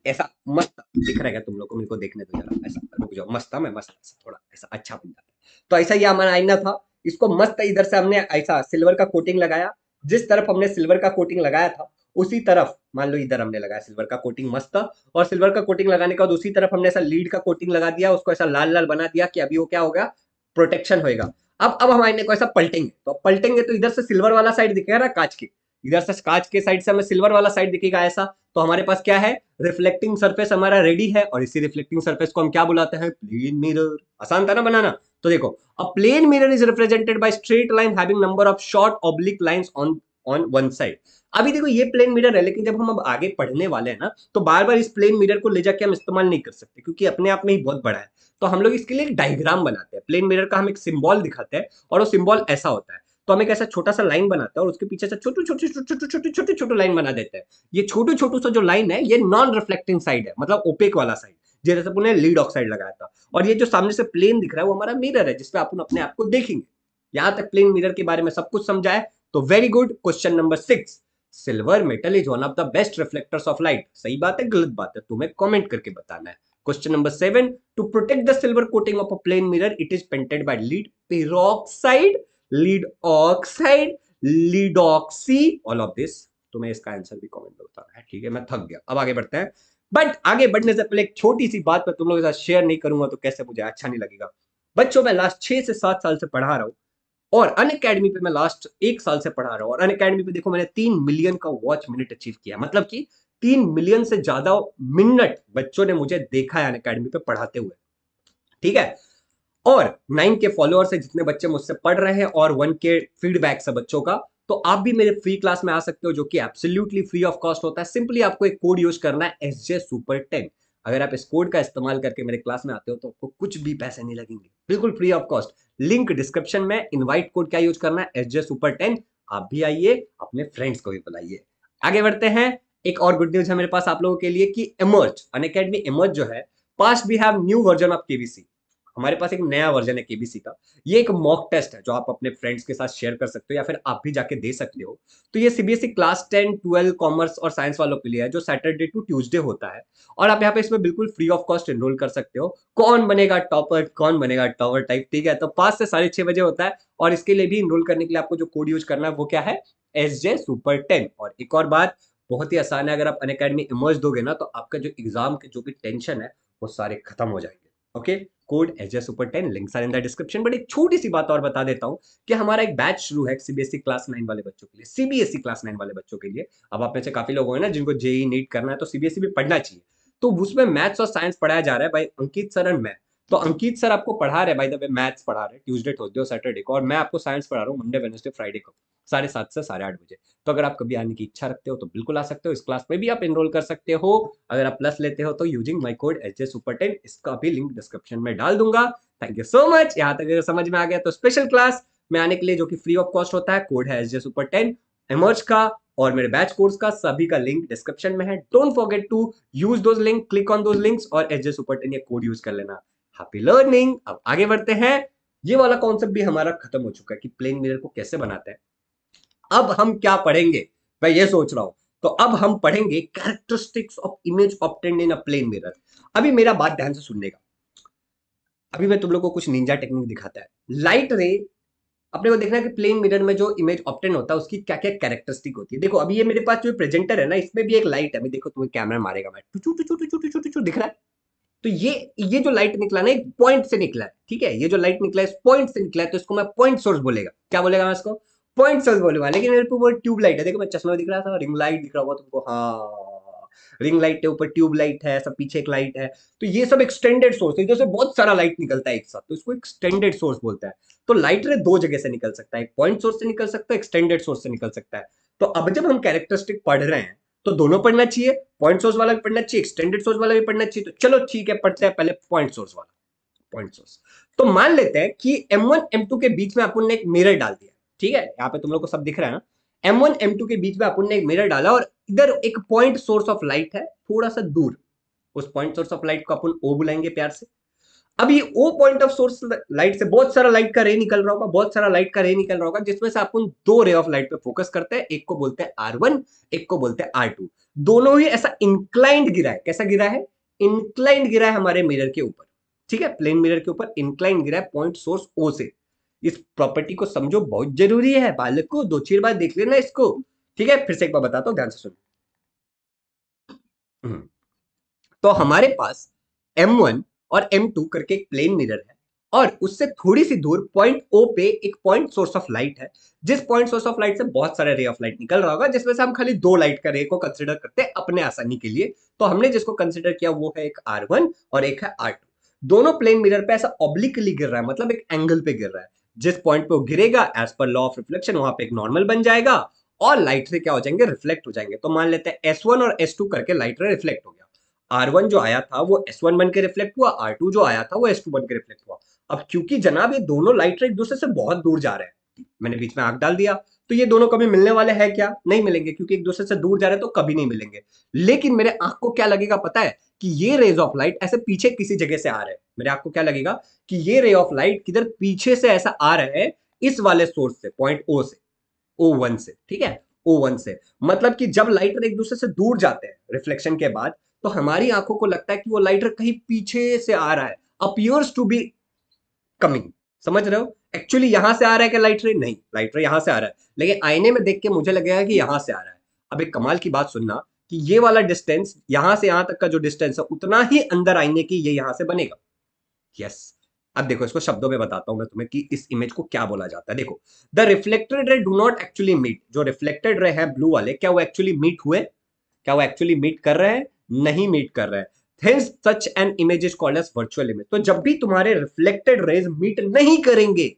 ऐसा मस्त दिख रहा है तुम लोग को मेरे को देखने दो जरा ऐसा रुक जाओ मस्त मैं मस्त थोड़ा ऐसा अच्छा बन जाता तो ऐसा ये हमारा आईना था इसको मस्त इधर से हमने ऐसा सिल्वर का कोटिंग लगाया जिस तरफ हमने सिल्वर का कोटिंग लगाया था उसी तरफ मान लो इधर हमने लगाया सिल्वर का कोटिंग मस्त और सिल्वर का कोटिंग लगाने के बाद उसी तरफ हमने ऐसा लीड का कोटिंग लगा दिया उसको ऐसा लाल लाल बना दिया कि अभी वो क्या होगा प्रोटेक्शन होगा अब अब हमारे को ऐसा पलटेंगे तो पलटेंगे तो इधर से सिल्वर वाला साइड दिखेगा ना कांच की इधर से कांच के साइड से हमें सिल्वर वाला साइड दिखेगा ऐसा तो हमारे पास क्या है रिफ्लेक्टिंग सरफेस हमारा रेडी है और इसी रिफ्लेक्टिंग सरफेस को हम क्या बुलाते हैं प्लेन मिरर आसान था ना बनाना तो देखो a plane mirror is represented by straight line having number of short oblique lines on on one side अभी देखो ये प्लेन मिरर है लेकिन जब हम अब आगे पढ़ने वाले हैं ना तो बार बार इस प्लेन मिरर को ले जाके हम इस्तेमाल नहीं कर सकते क्योंकि अपने आप में ही बहुत बड़ा है तो हम लोग इसके लिए एक डायग्राम बनाते हैं प्लेन मिरर का हम एक सिंबल दिखाते हैं और वो सिंबल ऐसा होता है तो हम एक ऐसा छोटा सा लाइन बनाते हैं और उसके पीछे छोटे छोटे छोटे छोटे छोटे छोटे लाइन बना देते हैं ये छोटू छोटू सा जो लाइन है ये नॉन रिफ्लेक्टिंग साइड है मतलब ओपेक वाला साइड जैसे अपन ने लीड ऑक्साइड लगाया था और ये जो सामने से प्लेन दिख रहा है वो हमारा मिरर है जिसपे आप अपने आप को देखेंगे यहाँ तक प्लेन मिरर के बारे में सब कुछ समझा है तो very good question number six silver metal is one of the best reflectors of light सही बात है गलत बात है तुम्हें कमेंट करके बताना है question number seven to protect the silver coating of a plane mirror it is painted by lead peroxide lead oxide लीडॉक्सी ऑल ऑफ दिस तो मैं इसका आंसर भी कमेंट में बताना है ठीक है मैं थक गया अब आगे बढ़ते हैं बट आगे बढ़ने से पहले एक छोटी सी बात मैं तुम लोगों के साथ शेयर नहीं करूंगा तो कैसे मुझे अच्छा नहीं लगेगा बच्चों मैं लास्ट छह से सात साल से पढ़ा रहा हूँ और अन अकेडमी पे मैं लास्ट एक साल से पढ़ा रहा हूँ और अन अकेडमी पे देखो मैंने तीन मिलियन का वॉच मिनट अचीव किया मतलब कि तीन मिलियन से ज्यादा मिनट बच्चों ने मुझे देखा है अन अकेडमी पे पढ़ाते हुए ठीक है और नाइन के फॉलोअर्स है जितने बच्चे मुझसे पढ़ रहे हैं और वन के फीडबैक्स है बच्चों का तो आप भी मेरे फ्री क्लास में आ सकते हो जो कि एब्सोल्युटली फ्री ऑफ कॉस्ट होता है सिंपली आपको एक कोड यूज करना है एस जे सुपर टेन अगर आप इस कोड का इस्तेमाल करके मेरे क्लास में आते हो तो आपको कुछ भी पैसे नहीं लगेंगे बिल्कुल free of cost link description में इनवाइट कोड क्या यूज करना है एस जे सुपर टेन आप भी आइए अपने फ्रेंड्स को भी बुलाइए आगे बढ़ते हैं एक और गुड न्यूज है मेरे पास आप लोगों के लिए कि इमर्ज अन अकेडमी इमर्ज जो है past we have new version of KVC हमारे पास एक नया वर्जन है केबीसी का ये एक मॉक टेस्ट है जो आप अपने फ्रेंड्स के साथ शेयर कर सकते हो या फिर आप भी जाके दे सकते हो तो ये CBSE class ten twelve commerce और साइंस वालों के लिए है जो सैटरडे टू ट्यूजडे होता है और आप यहाँ पे इसमें बिल्कुल फ्री ऑफ कॉस्ट एनरोल कर सकते हो कौन बनेगा टॉपर कौन बनेगा टॉवर टाइप ठीक है तो पांच से साढ़े छः बजे होता है और इसके लिए भी इनरोल करने के लिए आपको जो कोड यूज करना है वो क्या है एस जे सुपर टेन और एक और बात बहुत ही आसान है अगर आप अन अकेडमी इमर्ज दोगे ना तो आपका जो एग्जाम के जो भी टेंशन है वो सारे खत्म हो जाएंगे okay code H S super ten links are in the description but एक छोटी सी बात और बता देता हूँ कि हमारा एक बैच शुरू है सीबीएसई क्लास नाइन वाले बच्चों के लिए सीबीएसई क्लास नाइन वाले बच्चों के लिए अब आप में से काफी लोग हैं ना जिनको जेई नीट e करना है तो सीबीएसई e भी पढ़ना चाहिए तो उसमें मैथ्स और साइंस पढ़ाया जा रहा है भाई अंकित सर एंड मैथ तो अंकित सर आपको पढ़ा रहे भाई मैथ्स पढ़ा रहे ट्यूजडे थर्सडे और सैटरडे को और मैं आपको साइंस पढ़ा रहा हूँ मंडे वेनसडे फ्राइडे को साढ़े सात से साढ़े आठ बजे तो अगर आप कभी आने की इच्छा रखते हो तो बिल्कुल आ सकते हो इस क्लास में भी आप एनरोल कर सकते हो अगर आप प्लस लेते हो तो using my code H J super ten इसका भी लिंक डिस्क्रिप्शन में डाल दूंगा थैंक यू सो मच यहाँ तक अगर समझ में आ गया तो स्पेशल क्लास में आने के लिए जो कि फ्री ऑफ कॉस्ट होता है कोड है H J super ten emerge का और मेरे बैच कोर्स का सभी का लिंक डिस्क्रिप्शन में है don't forget to use those link click on those links और एच जे सुपर टेन ये कोड यूज कर लेना हैप्पी लर्निंग अब आगे बढ़ते हैं ये वाला कॉन्सेप्ट भी हमारा खत्म हो चुका है कि प्लेन मिरर को कैसे बनाते हैं अब हम क्या पढ़ेंगे मैं ये सोच रहा हूं तो अब हम पढ़ेंगे characteristics of image obtained in a plane mirror अभी मेरा बात ध्यान से सुनने का अभी मैं तुम लोग को कुछ निंजा टेक्निक दिखाता है लाइट रे अपने को देखना है कि प्लेन मिरर में जो इमेज ऑप्टेंड होता है उसकी क्या क्या कैरेक्टरिस्टिक होती है देखो अभी ये मेरे पास जो प्रेजेंटर है ना इसमें भी एक लाइट है अभी देखो तुम्हें कैमरा मारेगा मैं टुचू टुचू टुचू टुचू टुचू दिख रहा है तो ये ये जो लाइट निकला ना एक पॉइंट से निकला है ठीक है ये जो लाइट निकला इस पॉइंट से निकला है तो इसको मैं पॉइंट सोर्स बोलेगा क्या बोलेगा मैं इसको पॉइंट सोर्स बोलूंगा लेकिन मेरे ऊपर ट्यूब लाइट है देखो मैं चश्मा दिख रहा था रिंग लाइट दिख रहा हुआ तुमको हाँ रिंग लाइट के ऊपर ट्यूब लाइट है सब पीछे एक लाइट है तो ये सब एक्सटेंडेड सोर्स है जैसे बहुत सारा लाइट निकलता है एक साथ तो इसको एक्सटेंडेड सोर्स बोलता है तो लाइट रे दो जगह से निकल सकता है पॉइंट सोर्स से निकल सकता है एक्सटेंडेड सोर्स से निकल सकता है तो अब जब हम कैरेक्टरिस्टिक पढ़ रहे हैं तो दोनों पढ़ना चाहिए पॉइंट सोर्स वाला भी पढ़ना चाहिए एक्सटेंडेड सोर्स वाला भी पढ़ना चाहिए तो चलो ठीक है पढ़ते हैं पहले पॉइंट सोर्स वाला पॉइंट सोर्स तो मान लेते हैं कि एम टू के बीच में अपन ने एक मिरर डाल दिया ठीक है यहाँ पे तुम लोग को सब दिख रहा है ना एम टू के बीच में अपन ने एक मिरर डाला और इधर एक पॉइंट सोर्स ऑफ लाइट है थोड़ा सा दूर उस पॉइंट सोर्स ऑफ लाइट को अपन ओ बुलाएंगे प्यार से अभी वो पॉइंट ऑफ सोर्स लाइट से बहुत सारा लाइट का रे निकल रहा होगा बहुत सारा लाइट का रे निकल रहा होगा जिसमें से आप उन दो रे ऑफ लाइट पे फोकस करते हैं एक को बोलते हैं आर वन एक को बोलते हैं आर टू दोनों ही ऐसा इंक्लाइंड गिरा है कैसा गिरा है इंक्लाइंड गिरा है हमारे मिरर के ऊपर ठीक है प्लेन मिरर के ऊपर इंक्लाइंड गिरा है पॉइंट सोर्स ओ से इस प्रॉपर्टी को समझो बहुत जरूरी है बालक को दो चीर बार देख लेना इसको ठीक है फिर से एक बार बताता हूँ ध्यान से सुन हम्म। तो हमारे पास एम वन और एम टू करके एक प्लेन मिरर है और उससे थोड़ी सी दूर पॉइंट ओ पे एक पॉइंट सोर्स ऑफ लाइट है जिस पॉइंट सोर्स ऑफ लाइट से बहुत सारे रे ऑफ लाइट निकल रहा होगा जिसमें से हम खाली दो लाइट का रे को कंसिडर करते हैं अपने आसानी के लिए तो हमने जिसको कंसिडर किया वो है एक आर वन और एक है आर टू दोनों प्लेन मिरर पे ऐसा ऑब्लिकली गिर रहा है मतलब एक एंगल पे गिर रहा है जिस पॉइंट पे वो गिरेगा as per law of reflection वहां पे एक नॉर्मल बन जाएगा और लाइट से क्या हो जाएंगे रिफ्लेक्ट हो जाएंगे तो मान लेते हैं एस वन और एस टू करके लाइट रे रिफ्लेक्ट हो गया आर वन जो आया था वो एस वन बन के रिफ्लेक्ट हुआ आर टू जो आया था वो एस टू बन के रिफ्लेक्ट हुआ अब क्योंकि जनाब ये दोनों लाइट रेट दूसरे से बहुत दूर जा रहे हैं मैंने बीच में आग डाल दिया तो ये दोनों कभी मिलने वाले हैं क्या नहीं मिलेंगे क्योंकि एक दूसरे से दूर जा रहे हैं तो कभी नहीं मिलेंगे लेकिन मेरे आंख को क्या लगेगा पता है कि ये रेज ऑफ लाइट ऐसे पीछे किसी जगह से आ रहे हैं मेरे आंख को क्या लगेगा कि ये रे ऑफ लाइट किधर पीछे से ऐसा आ रहा है इस वाले सोर्स से पॉइंट ओ से ओ वन से ठीक है ओ वन से मतलब कि जब लाइट एक दूसरे से दूर जाते हैं रिफ्लेक्शन के बाद तो हमारी आंखों को लगता है कि वो लाइटर कहीं पीछे से आ रहा है अपियर्स टू बी कमिंग समझ रहे हो एक्चुअली यहां से आ रहा है क्या लाइट रे नहीं लाइटर यहां से आ रहा है लेकिन आईने में देख के मुझे लगेगा कि यहां से आ रहा है अब एक कमाल की बात सुनना कि ये वाला डिस्टेंस यहां से यहां तक का जो डिस्टेंस है उतना ही अंदर आईने की ये यहां से बनेगा यस yes. अब देखो इसको शब्दों में बताता हूं मैं तुम्हें कि इस इमेज को क्या बोला जाता है देखो the reflected ray do not actually meet जो रिफ्लेक्टेड रे है ब्लू वाले क्या वो एक्चुअली मीट हुए क्या वो एक्चुअली मीट कर रहे हैं नहीं मीट कर रहा है things such an image is called as virtual image तो जब भी तुम्हारे रिफ्लेक्टेड रेज मीट नहीं करेंगे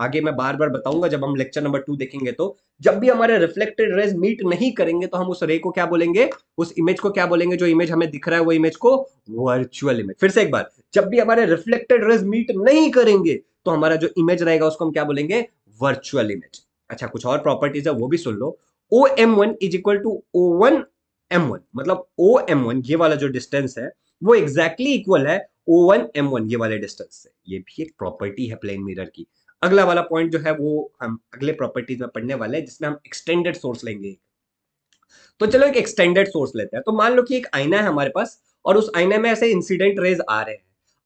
आगे मैं बार बार बताऊंगा जब हम लेक्चर नंबर टू देखेंगे तो जब भी हमारे रिफ्लेक्टेड रेज मीट नहीं करेंगे तो हम उस रे को क्या बोलेंगे उस इमेज को क्या बोलेंगे जो इमेज हमें दिख रहा है वो इमेज को वर्चुअल इमेज फिर से एक बार जब भी हमारे रिफ्लेक्टेड रेज मीट नहीं करेंगे तो हमारा जो इमेज रहेगा उसको हम क्या बोलेंगे वर्चुअल इमेज अच्छा कुछ और प्रॉपर्टीज है वो भी सुन लो O M one is equal to O one M one मतलब ओ एम वन ये वाला जो डिस्टेंस है वो एग्जैक्टली exactly इक्वल है ओ वन एम वन ये वाले डिस्टेंस से ये भी एक प्रॉपर्टी है प्लेन मिरर की अगला वाला पॉइंट जो है वो हम अगले प्रॉपर्टीज में पढ़ने वाले हैं जिसमें हम एक्सटेंडेड सोर्स लेंगे तो चलो एक एक्सटेंडेड सोर्स लेते हैं तो मान लो कि एक आईना है हमारे पास और उस आईने में ऐसे इंसिडेंट रेज आ रहे हैं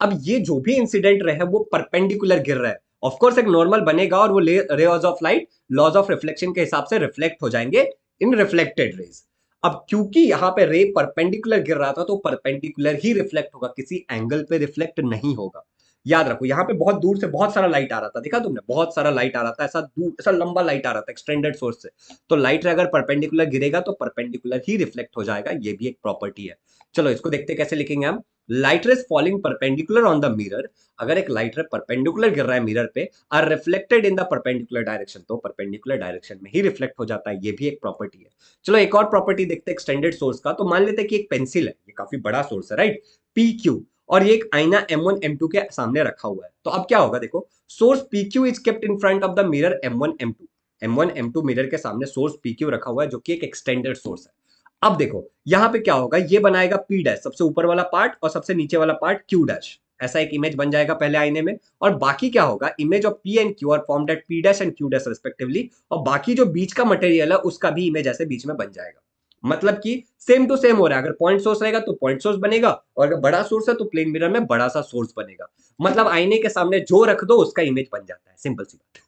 अब ये जो भी इंसिडेंट रहे वो परपेंडिकुलर गिर रहा है ऑफ कोर्स एक नॉर्मल बनेगा और वो rays of light laws of reflection के हिसाब से रिफ्लेक्ट हो जाएंगे इन रिफ्लेक्टेड रेज अब क्योंकि यहां पे रे परपेंडिकुलर गिर रहा था तो परपेंडिकुलर ही रिफ्लेक्ट होगा किसी एंगल पे रिफ्लेक्ट नहीं होगा याद रखो यहाँ पे बहुत दूर से बहुत सारा लाइट आ रहा था देखा तुमने बहुत सारा लाइट आ रहा था ऐसा दूर ऐसा लंबा लाइट आ रहा था एक्सटेंडेड सोर्स से तो लाइट अगर परपेंडिकुलर गिरेगा तो परपेंडिकुलर ही रिफ्लेक्ट हो जाएगा ये भी एक प्रॉपर्टी है चलो इसको देखते कैसे लिखेंगे हम light ray is falling perpendicular on the mirror अगर एक लाइटर परपेंडिकुलर गिर रहा है मिरर पे are reflected in the perpendicular direction तो परपेंडिकुलर डायरेक्शन में ही रिफ्लेक्ट हो जाता है ये भी एक प्रॉपर्टी है चलो एक और प्रॉपर्टी देखते हैं एक्सटेंडेड सोर्स का तो मान लेते हैं कि एक पेंसिल है ये काफी बड़ा सोर्स है राइट पी क्यू और ये एक आईना M1 M2 के सामने रखा हुआ है तो अब क्या होगा देखो source PQ is kept in front of the mirror M1 M2 M1 M2 mirror के सामने सोर्स PQ रखा हुआ है जो कि एक एक्सटेंडेड सोर्स है अब देखो यहां पे क्या होगा ये बनाएगा पी डैश सबसे ऊपर वाला पार्ट और सबसे नीचे वाला पार्ट क्यू डैश ऐसा एक इमेज बन जाएगा पहले आईने में और बाकी क्या होगा image of P and Q और formed at P dash and Q dash respectively और बाकी जो बीच का मटेरियल है उसका भी इमेज ऐसे बीच में बन जाएगा मतलब कि सेम टू सेम हो रहा है अगर पॉइंट सोर्स रहेगा तो पॉइंट सोर्स बनेगा और अगर बड़ा सोर्स है तो प्लेन मिरर में बड़ा सा सोर्स बनेगा मतलब आईने के सामने जो रख दो उसका इमेज बन जाता है सिंपल सी बात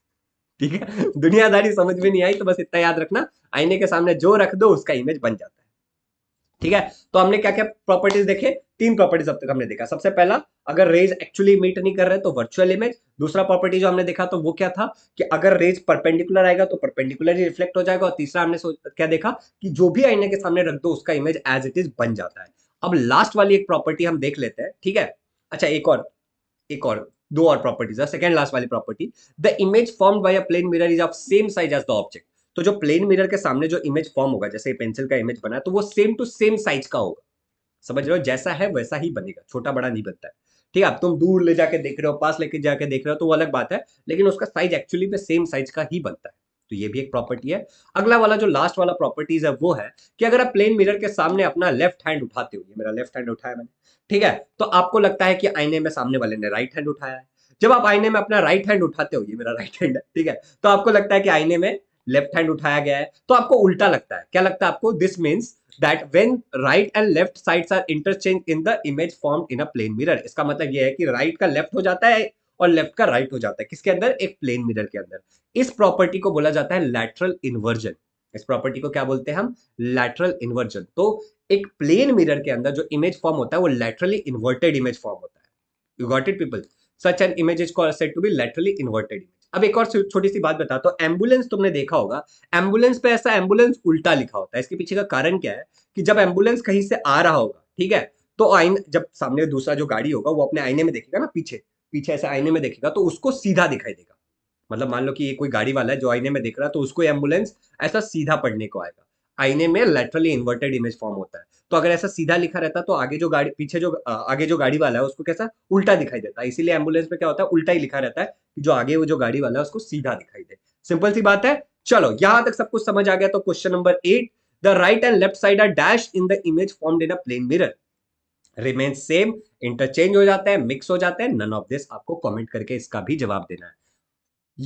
ठीक है दुनियादारी समझ में नहीं आई तो बस इतना याद रखना आईने के सामने जो रख दो उसका इमेज बन जाता है ठीक है तो हमने क्या क्या प्रॉपर्टीज देखे तीन प्रॉपर्टीज अब तक हमने देखा सबसे पहला अगर रेज एक्चुअली मीट नहीं कर रहे तो वर्चुअल इमेज दूसरा प्रॉपर्टी जो हमने देखा तो वो क्या था कि अगर रेज परपेंडिकुलर आएगा तो परपेंडिकुलर ही रिफ्लेक्ट हो जाएगा और तीसरा हमने क्या देखा कि जो भी आईने के सामने रख दो उसका इमेज एज इट इज बन जाता है अब लास्ट वाली एक प्रॉपर्टी हम देख लेते हैं ठीक है अच्छा एक और एक और दो और प्रॉपर्टीज है सेकेंड लास्ट वाली property the image formed by a plane mirror is of same size as the object तो जो प्लेन मिरर के सामने जो इमेज फॉर्म होगा जैसे पेंसिल का इमेज बना तो वो सेम टू सेम साइज का होगा समझ रहे हो जैसा है वैसा ही बनेगा छोटा बड़ा नहीं बनता है ठीक है अब तुम दूर ले जाके देख रहे हो पास लेके जाके देख रहे हो तो वो अलग बात है लेकिन उसका साइज एक्चुअली में सेम साइज का ही बनता है तो ये भी एक प्रॉपर्टी है अगला वाला जो लास्ट वाला प्रॉपर्टीज है वो है कि अगर आप प्लेन मिरर के सामने अपना लेफ्ट हैंड उठाते हो ये मेरा लेफ्ट हैंड उठाया मैंने ठीक है तो आपको लगता है कि आईने में सामने वाले ने राइट हैंड उठाया है जब आप आईने में अपना राइट हैंड उठाते हो ये मेरा राइट हैंड है ठीक है तो आपको लगता है कि आईने में लेफ्ट हैंड उठाया गया है तो आपको उल्टा लगता है क्या लगता है आपको this means that when right and left sides are interchange in the image formed in a plane mirror इसका मतलब यह है कि राइट right का लेफ्ट हो जाता है और लेफ्ट का राइट right हो जाता है किसके अंदर एक प्लेन मिरर के अंदर इस प्रॉपर्टी को बोला जाता है लैटरल इन्वर्जन इस प्रॉपर्टी को क्या बोलते हैं हम लैटरल इन्वर्जन तो एक प्लेन मिरर के अंदर जो इमेज फॉर्म होता है वो लैटरली इन्वर्टेड इमेज फॉर्म होता है you got it people such an image is called said to be laterally inverted image अब एक और छोटी सी बात बताता हूँ एम्बुलेंस तुमने देखा होगा एम्बुलेंस पे ऐसा एम्बुलेंस उल्टा लिखा होता है इसके पीछे का कारण क्या है कि जब एम्बुलेंस कहीं से आ रहा होगा ठीक है तो आईन जब सामने दूसरा जो गाड़ी होगा वो अपने आईने में देखेगा ना पीछे पीछे ऐसे आईने में देखेगा तो उसको सीधा दिखाई देगा मतलब मान लो कि ये कोई गाड़ी वाला है जो आईने में देख रहा है तो उसको एम्बुलेंस ऐसा सीधा पड़ने को आएगा आईने में लेटरली इन्वर्टेड इमेज फॉर्म होता है तो अगर ऐसा सीधा लिखा रहता तो आगे जो गाड़ी पीछे जो आगे जो गाड़ी वाला है उसको कैसा उल्टा दिखाई देता है इसीलिए एम्बुलेंस में क्या होता है उल्टा ही लिखा रहता है कि जो आगे वो जो गाड़ी वाला है उसको सीधा दिखाई दे सिंपल सी बात है चलो यहां तक सब कुछ समझ आ गया तो question number eight the right and left side are dash in the image formed in a plane mirror remain same interchange हो जाता है मिक्स हो जाता है नन ऑफ दिस आपको कॉमेंट करके इसका भी जवाब देना है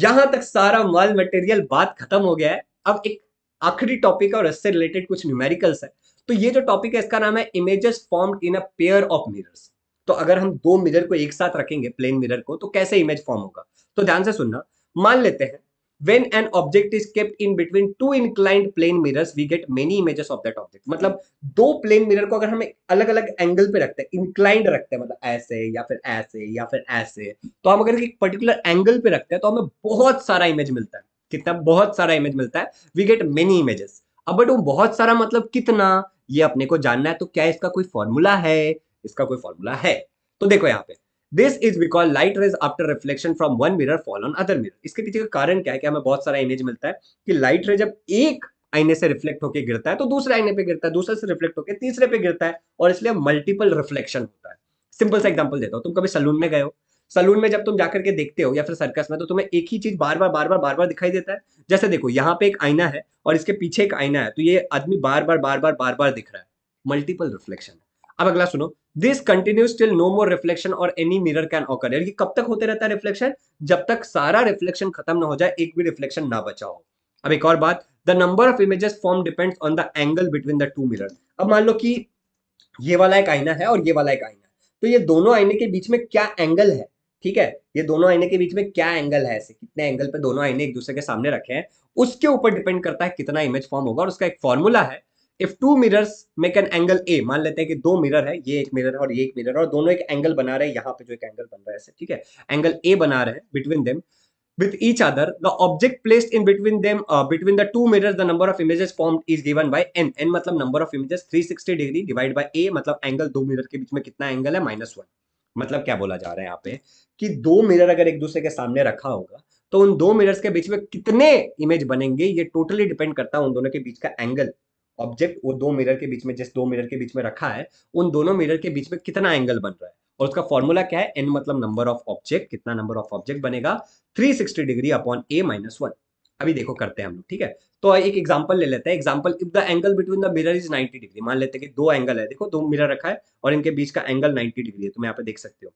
यहां तक सारा माल मटेरियल बात खत्म हो गया है अब एक आखिरी टॉपिक है और इससे रिलेटेड कुछ न्यूमेरिकल्स है तो ये जो टॉपिक है इसका नाम है images formed in a pair of mirrors तो अगर हम दो मिरर को एक साथ रखेंगे प्लेन मिरर को तो कैसे इमेज फॉर्म होगा तो ध्यान से सुनना मान लेते हैं when an object is kept in between two inclined plane mirrors we get many images of that object मतलब दो प्लेन मिरर को अगर हम अलग अलग एंगल पे रखते हैं इंक्लाइंड रखते हैं मतलब ऐसे या फिर ऐसे या फिर ऐसे तो हम अगर एक पर्टिकुलर एंगल पे रखते हैं तो हमें बहुत सारा इमेज मिलता है कितना बहुत सारा इमेज मिलता है वी गेट मेनी इमेजेस अब बट वो बहुत सारा मतलब कितना ये अपने को जानना है तो क्या इसका कोई फॉर्मूला है इसका कोई फॉर्मूला है तो देखो यहाँ पे this is because light rays after reflection from one mirror fall on other mirror इसके पीछे का कारण क्या है कि हमें बहुत सारा इमेज मिलता है कि लाइट रेज जब एक आईने से रिफ्लेक्ट होकर गिरता है तो दूसरे आईने पे गिरता है दूसरे से रिफ्लेक्ट होकर तीसरे पे गिरता है और इसलिए मल्टीपल रिफ्लेक्शन होता है सिंपल सा एग्जाम्पल देता हूँ तुम कभी सलून में गए हो सलून में जब तुम जाकर के देखते हो या फिर सर्कस में तो तुम्हें एक ही चीज बार बार बार बार बार बार दिखाई देता है जैसे देखो यहाँ पे एक आईना है और इसके पीछे एक आईना है तो ये आदमी बार बार बार बार बार बार दिख रहा है मल्टीपल रिफ्लेक्शन अब अगला सुनो this continues till no more reflection और एनी मिरर कैन ऑकर यानी कब तक होते रहता है रिफ्लेक्शन जब तक सारा रिफ्लेक्शन खत्म ना हो जाए एक भी रिफ्लेक्शन ना बचाओ अब एक और बात the number of images formed depends on the angle between the two mirror अब मान लो कि ये वाला एक आईना है और ये वाला एक आईना है तो ये दोनों आईने के बीच में क्या एंगल है ठीक है ये दोनों आईने के बीच में क्या एंगल है ऐसे कितने एंगल पे दोनों आईने एक दूसरे के सामने रखे हैं उसके ऊपर डिपेंड करता है कितना इमेज फॉर्म होगा और उसका एक फॉर्मूला है if two mirrors make an angle A मान लेते हैं कि दो मिरर है ये एक मिरर है और ये एक मिरर है और दोनों एक एंगल बना रहे हैं यहाँ पे जो एक एंगल बन रहा है ऐसे ठीक है एंगल ए बना रहे हैं between them with each other the object placed in between them uh, between the two mirrors the number of images formed is given by n n मतलब number of images 360 degree divided by a मतलब angle दो मिरर के बीच में कितना angle है minus one मतलब क्या बोला जा रहा है यहाँ पे कि दो मिरर अगर एक दूसरे के सामने रखा होगा तो उन दो मिरर्स के बीच में कितने इमेज बनेंगे ये टोटली डिपेंड करता है उन दोनों के बीच का एंगल ऑब्जेक्ट वो दो मिरर के बीच में जिस दो मिरर के बीच में रखा है उन दोनों मिरर के बीच में कितना एंगल बन रहा है और उसका फॉर्मूला क्या है एन मतलब नंबर ऑफ ऑब्जेक्ट कितना नंबर ऑफ ऑब्जेक्ट बनेगा three degree upon A minus one अभी देखो करते हैं हम लोग ठीक है तो एक एग्जाम्पल ले लेते हैं example if the angle between the mirror is 90 degree मान लेते हैं कि दो एंगल है देखो दो मिरर रखा है और इनके बीच का एंगल 90 डिग्री है तुम तो यहाँ पे देख सकते हो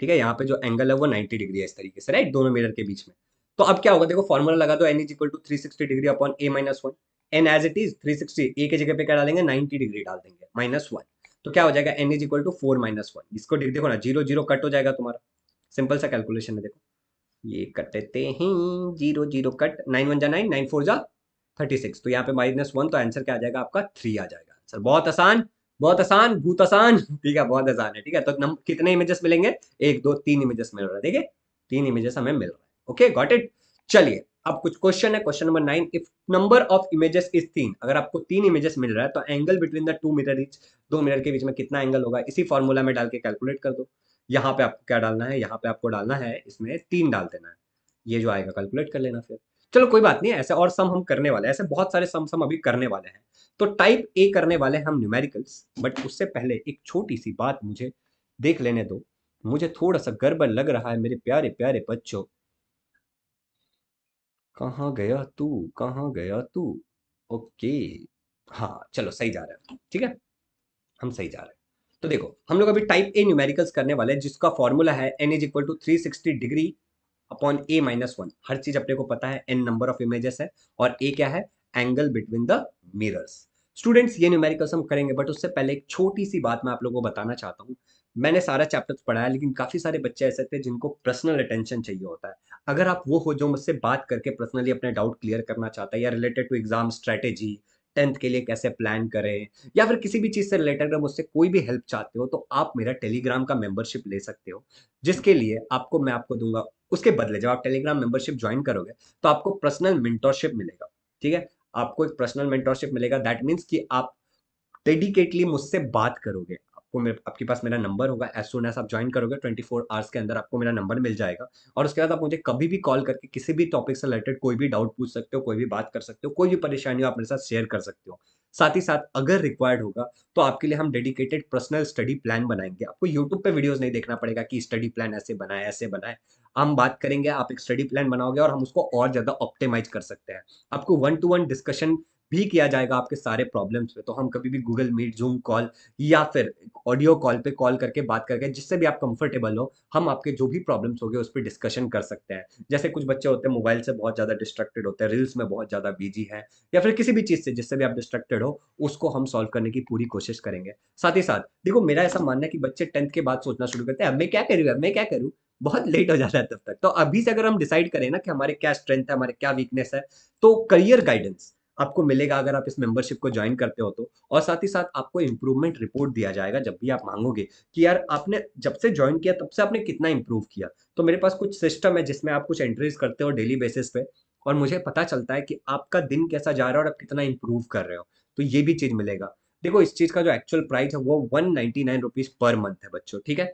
ठीक है यहाँ पे जो एंगल है वो 90 डिग्री है इस तरीके से राइट दोनों मिरर के बीच में तो अब क्या होगा देखो फॉर्मुला लगा दो n is equal to three sixty degree upon A minus one n as it is three sixty A के जगह पे क्या डालेंगे नाइन्टी डिग्री डाल देंगे माइनस वन तो क्या हो जाएगा n is equal to four minus one इसको देखो ना जीरो जीरो कट हो जाएगा तुम्हारा सिंपल सा कैलकुलेशन है देखो ये कट देते हैं zero zero cut nine one जा नाइन नाइन फोर जा थर्टी सिक्स तो यहाँ पे माइनस वन तो आंसर क्या आ जाएगा आपका थ्री आ जाएगा आंसर बहुत आसान बहुत आसान भूत आसान ठीक है बहुत आसान है ठीक है तो नम, कितने इमेजेस मिलेंगे एक दो तीन इमेजेस मिल रहा है ठीक है तीन इमेजेस हमें मिल रहा है ओके गॉट इट चलिए अब कुछ क्वेश्चन है question number nine if number of images is तीन अगर आपको तीन इमेजेस मिल रहा है तो angle between the two mirror each दो मीटर के बीच में कितना एंगल होगा इसी फॉर्मूला में डाल के कैलकुलेट कर दो यहाँ पे आपको क्या डालना है यहाँ पे आपको डालना है इसमें तीन डाल देना है ये जो आएगा कैलकुलेट कर लेना फिर चलो कोई बात नहीं ऐसे और सम हम करने वाले ऐसे बहुत सारे सम सम अभी करने वाले हैं तो टाइप ए करने वाले हैं हम न्यूमेरिकल्स बट उससे पहले एक छोटी सी बात मुझे देख लेने दो मुझे थोड़ा सा गड़बड़ लग रहा है मेरे प्यारे प्यारे बच्चों कहा गया तू कहा गया तू ओके हाँ चलो सही जा रहा है ठीक है हम सही जा रहे हैं तो देखो हम लोग अभी टाइप ए न्यूमेरिकल्स करने वाले हैं जिसका फॉर्मूला है n is equal to three sixty degree upon A minus one हर चीज अपने को पता है एन नंबर ऑफ इमेजेस है और ए क्या है angle between the mirrors students ये न्यूमेरिकल्स हम करेंगे बट उससे पहले एक छोटी सी बात मैं आप लोगों को बताना चाहता हूँ मैंने सारा चैप्टर पढ़ाया लेकिन काफ़ी सारे बच्चे ऐसे थे जिनको पर्सनल अटेंशन चाहिए होता है अगर आप वो हो जो मुझसे बात करके पर्सनली अपने डाउट क्लियर करना चाहता है या related to exam strategy tenth के लिए कैसे प्लान करें या फिर किसी भी चीज़ से रिलेटेड अगर मुझसे कोई भी हेल्प चाहते हो तो आप मेरा टेलीग्राम का मेंबरशिप ले सकते हो जिसके लिए आपको मैं आपको दूंगा उसके बदले जब आप टेलीग्राम मेंबरशिप ज्वाइन करोगे तो आपको पर्सनल मेंटोरशिप मिलेगा ठीक है आपको एक पर्सनल मेंटोरशिप मिलेगा दैट मीन्स कि आप डेडिकेटली मुझसे बात करोगे आपको मेरे आपके पास मेरा नंबर होगा एज सुन एज आप ज्वाइन करोगे ट्वेंटी फोर आवर्स के अंदर आपको मेरा नंबर मिल जाएगा और उसके बाद आप मुझे कभी भी कॉल करके किसी भी टॉपिक से रिलेटेड कोई भी डाउट पूछ सकते हो कोई भी बात कर सकते हो कोई भी परेशानी हो आप मेरे साथ शेयर कर सकते हो साथ ही साथ अगर रिक्वायर्ड होगा तो आपके लिए हम डेडिकेटेड पर्सनल स्टडी प्लान बनाएंगे आपको यूट्यूब पे वीडियोस नहीं देखना पड़ेगा कि स्टडी प्लान ऐसे बनाए ऐसे बनाए हम बात करेंगे आप एक स्टडी प्लान बनाओगे और हम उसको और ज़्यादा ऑप्टिमाइज कर सकते हैं आपको वन टू वन डिस्कशन भी किया जाएगा आपके सारे प्रॉब्लम्स पे तो हम कभी भी गूगल मीट जूम कॉल या फिर ऑडियो कॉल पे कॉल करके बात करके जिससे भी आप कंफर्टेबल हो हम आपके जो भी प्रॉब्लम्स गए उस पर डिस्कशन कर सकते हैं जैसे कुछ बच्चे होते हैं मोबाइल से बहुत ज़्यादा डिस्ट्रक्टेड होते हैं रील्स में बहुत ज़्यादा बिजी है या फिर किसी भी चीज़ से जिससे भी आप डिस्ट्रक्टेड हो उसको हम सॉल्व करने की पूरी कोशिश करेंगे साथ ही साथ देखो मेरा ऐसा मानना है कि बच्चे टेंथ के बाद सोचना शुरू करते हैं अब मैं क्या करूँ अब मैं क्या करूँ बहुत लेट हो जाता है तब तक तो अभी से अगर हम डिसाइड करें ना कि हमारे क्या स्ट्रेंथ है हमारे क्या वीकनेस है तो करियर गाइडेंस आपको मिलेगा अगर आप इस मेंबरशिप को ज्वाइन करते हो तो और साथ ही साथ आपको इंप्रूवमेंट रिपोर्ट दिया जाएगा जब भी आप मांगोगे कि यार आपने जब से ज्वाइन किया तब से आपने कितना इंप्रूव किया तो मेरे पास कुछ सिस्टम है जिसमें आप कुछ एंट्रीज करते हो डेली बेसिस पे और मुझे पता चलता है कि आपका दिन कैसा जा रहा है और आप कितना इंप्रूव कर रहे हो तो ये भी चीज़ मिलेगा देखो इस चीज़ का जो एक्चुअल प्राइस है वो one ninety nine rupees per month है बच्चों ठीक है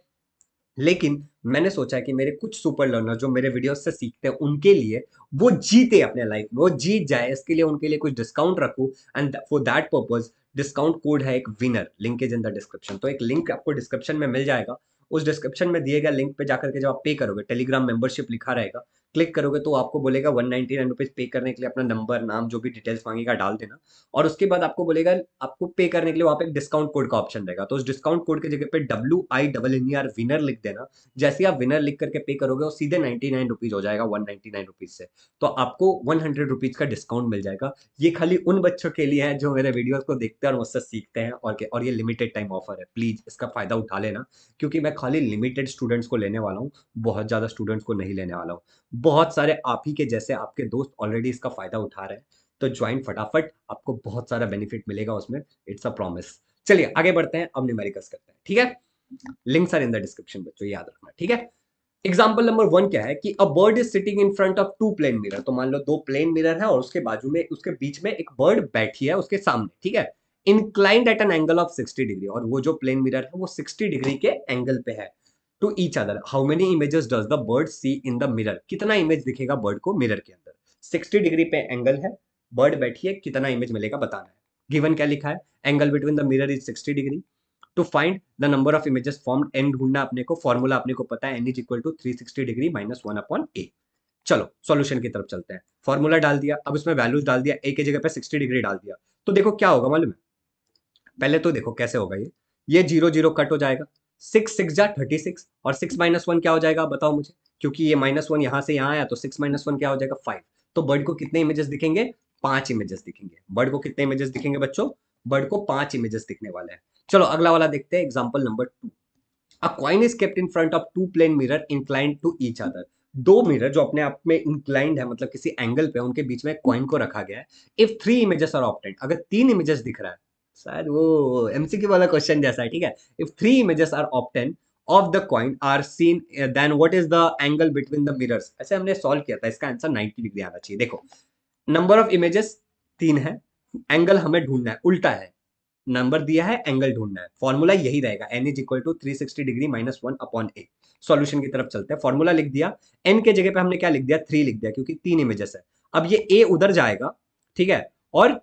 लेकिन मैंने सोचा कि मेरे कुछ सुपर लर्नर जो मेरे वीडियोस से सीखते हैं उनके लिए वो जीते अपने लाइफ में वो जीत जाए इसके लिए उनके लिए कुछ डिस्काउंट रखूँ and for that purpose discount code है एक winner linkage in the description तो एक लिंक आपको डिस्क्रिप्शन में मिल जाएगा उस डिस्क्रिप्शन में दिए गए लिंक पे जाकर के जब आप पे करोगे टेलीग्राम मेंबरशिप लिखा रहेगा क्लिक करोगे तो आपको बोलेगा वन नाइनटी नाइन रुपीज़ पे करने के लिए अपना नंबर नाम जो भी डिटेल्स मांगेगा डाल देना और उसके बाद आपको बोलेगा आपको पे करने के लिए वहाँ पे एक डिस्काउंट कोड का ऑप्शन देगा तो उस डिस्काउंट कोड की जगह पे W I double N E R winner लिख देना जैसे आप विनर लिख करके पे करोगे वो सीधे नाइनटी नाइन रुपीज़ हो जाएगा वन नाइनटी नाइन रुपीज़ से तो आपको वन हंड्रेड रुपीज़ का डिस्काउंट मिल जाएगा ये खाली उन बच्चों के लिए है जो मेरे वीडियोज़ को देखते हैं और मुझसे सीखते हैं और और ये लिमिटेड टाइम ऑफर है प्लीज़ इसका फ़ायदा उठा लेना क्योंकि मैं खाली लिमिटेड स्टूडेंट्स को लेने वाला हूँ बहुत ज़्यादा स्टूडेंट्स को नहीं लेने वाला हूँ बहुत सारे आप ही के जैसे आपके दोस्त ऑलरेडी इसका फ़ायदा उठा रहे हैं तो ज्वाइन फटाफट आपको बहुत सारा बेनिफिट मिलेगा उसमें इट्स अ प्रॉमिस चलिए आगे बढ़ते हैं अब न्यूमेरिकस करते हैं ठीक है links are in the description बच्चों याद रखना ठीक है एग्जाम्पल नंबर वन क्या है कि a bird is sitting in front of two plane mirror तो मान लो दो प्लेन मिरर है और उसके बाजू में उसके बीच में एक बर्ड बैठी है उसके सामने ठीक है inclined at an angle of 60 degree और वो जो प्लेन मिरर है वो 60 डिग्री के एंगल पे है two each other how many images does the bird see in the mirror कितना इमेज दिखेगा बर्ड को मिरर के अंदर 60 डिग्री पे एंगल है बर्ड बैठी है कितना इमेज मिलेगा बताना है गिवन क्या लिखा है angle between the mirror is 60 degree to find the number of images formed n ढूंढना अपने को फॉर्मूला अपने को पता है n is equal to three sixty degree minus one upon A चलो सॉल्यूशन की तरफ चलते हैं फॉर्मूला डाल दिया अब उसमें वैल्यूज डाल दिया ए के जगह पे 60 डिग्री डाल दिया तो देखो क्या होगा मालूम है पहले तो देखो कैसे होगा ये ये जीरो जीरो कट हो जाएगा सिक्स सिक्स जा थर्टी सिक्स और सिक्स माइनस वन क्या हो जाएगा बताओ मुझे क्योंकि ये माइनस वन यहाँ से यहाँ आया तो सिक्स माइनस वन क्या हो जाएगा फाइव तो बर्ड को कितने इमेजेस दिखेंगे पांच इमेजेस दिखेंगे बर्ड को कितने इमेजेस दिखेंगे बच्चों बर्ड को पांच इमेजेस दिखने वाले हैं चलो अगला वाला देखते हैं example number two a coin is kept in front of two plane mirror inclined to each other दो मिरर जो अपने आप में इंक्लाइंड है मतलब किसी एंगल पे उनके बीच में क्वाइन को रखा गया है if three images are obtained अगर तीन इमेजेस दिख रहा है शायद वो एमसीक्यू वाला क्वेश्चन जैसा है ठीक है if three images are obtained of the coin are seen then what is the angle between the mirrors ऐसे हमने सॉल्व किया था इसका आंसर 90 डिग्री आना चाहिए देखो नंबर ऑफ इमेजेस तीन है एंगल हमें ढूंढना है उल्टा है नंबर दिया है एंगल ढूंढना है फॉर्मूला यही रहेगा n is equal to three sixty degree minus one upon A solution की तरफ चलते हैं फॉर्मूला लिख दिया एन के जगह पे हमने क्या लिख दिया थ्री लिख दिया क्योंकि तीन इमेजेस है अब ये ए उधर जाएगा ठीक है और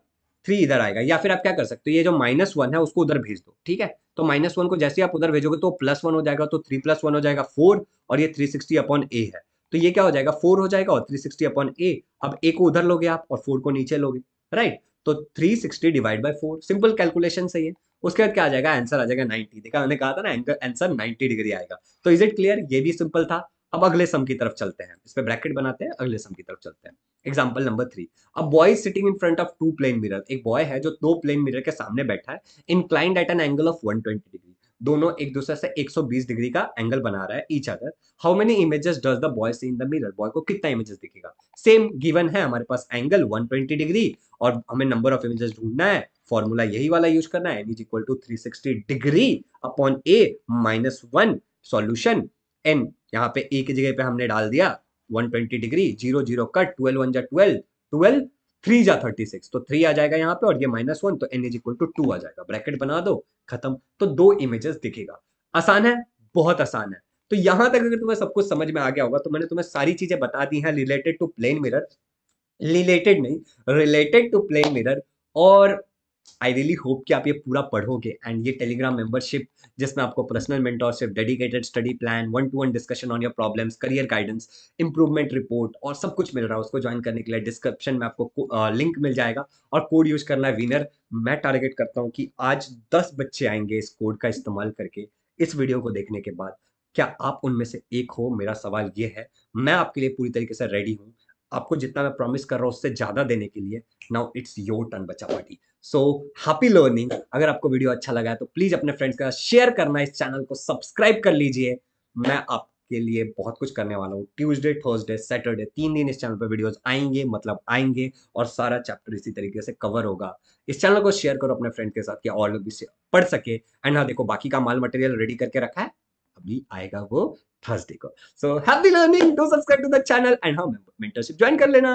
थ्री इधर आएगा या फिर आप क्या कर सकते हो ये जो माइनस वन है उसको उधर भेज दो ठीक है तो माइनस वन को जैसे आप उधर भेजोगे तो प्लस वन हो जाएगा तो थ्री प्लस वन हो जाएगा फोर और ये थ्री सिक्सटी अपॉन ए है तो ये क्या हो जाएगा फोर हो जाएगा और थ्री सिक्सटी अपॉन ए अब ए को उधर लोगे आप और फोर को नीचे लोगे राइट तो three sixty divide by four simple calculation सही है उसके बाद क्या आ जाएगा आंसर आ जाएगा नाइनटी देखा मैंने कहा था ना आंसर नाइनटी डिग्री आएगा तो इज इट क्लियर ये भी सिंपल था अब अगले सम की तरफ चलते हैं इस पर ब्रैकेट बनाते हैं अगले सम की तरफ चलते हैं एग्जाम्पल नंबर थ्री अब boy sitting in front of two plane mirror एक बॉय है जो दो प्लेन मिरर के सामने बैठा है inclined at an angle of 120 degree दोनों एक दूसरे से 120 डिग्री का एंगल बना रहा है each other how many images does the boy see in the mirror boy को कितना इमेजेस दिखेगा सेम गिवन है हमारे पास एंगल 120 डिग्री और हमें नंबर ऑफ इमेजेस ढूंढना है फॉर्मूला यही वाला यूज करना है n is equal to three degree upon A minus one solution n यहाँ पे एक जगह पे हमने डाल दिया 120 degree zero zero cut twelve one जा ट्वेल्व ट्वेल्व थ्री जा थर्टी सिक्स तो थ्री आ जाएगा यहाँ पे और ये माइनस वन तो n is equal to two आ जाएगा ब्रैकेट बना दो खत्म तो दो इमेजेस दिखेगा आसान है बहुत आसान है तो यहां तक अगर तुम्हें सब कुछ समझ में आ गया होगा तो मैंने तुम्हें सारी चीजें बता दी हैं रिलेटेड टू प्लेन मिरर रिलेटेड नहीं रिलेटेड टू प्लेन मिरर और आई रियली होप कि आप ये पूरा पढ़ोगे एंड ये टेलीग्राम मेंबरशिप जिसमें आपको personal mentorship dedicated study plan one to one discussion on your problems career guidance improvement report और सब कुछ मिल रहा है उसको ज्वाइन करने के लिए डिस्क्रिप्शन में आपको लिंक मिल जाएगा और कोड यूज करना है विनर मैं टारगेट करता हूँ कि आज दस बच्चे आएंगे इस कोड का इस्तेमाल करके इस वीडियो को देखने के बाद क्या आप उनमें से एक हो मेरा सवाल ये है मैं आपके लिए पूरी तरीके से रेडी हूँ आपको जितना मैं प्रॉमिस कर रहा हूँ उससे ज़्यादा देने के लिए नाउ इट्स योर टर्न बचा पार्टी सो हैप्पी लर्निंग अगर आपको वीडियो अच्छा लगा है तो प्लीज़ अपने फ्रेंड्स के साथ शेयर करना इस चैनल को सब्सक्राइब कर लीजिए मैं आपके लिए बहुत कुछ करने वाला हूँ ट्यूजडे थर्सडे सैटरडे तीन दिन इस चैनल पर वीडियोज आएंगे मतलब आएंगे और सारा चैप्टर इसी तरीके से कवर होगा इस चैनल को शेयर करो अपने फ्रेंड के साथ कि और लोग भी पढ़ सके एंड हाँ देखो बाकी का माल मटेरियल रेडी करके रखा है अभी आएगा वो थर्सडे को so happy learning do subscribe to the channel and हाँ मेंटरशिप ज्वाइन कर लेना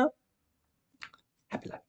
हैप्पी लर्निंग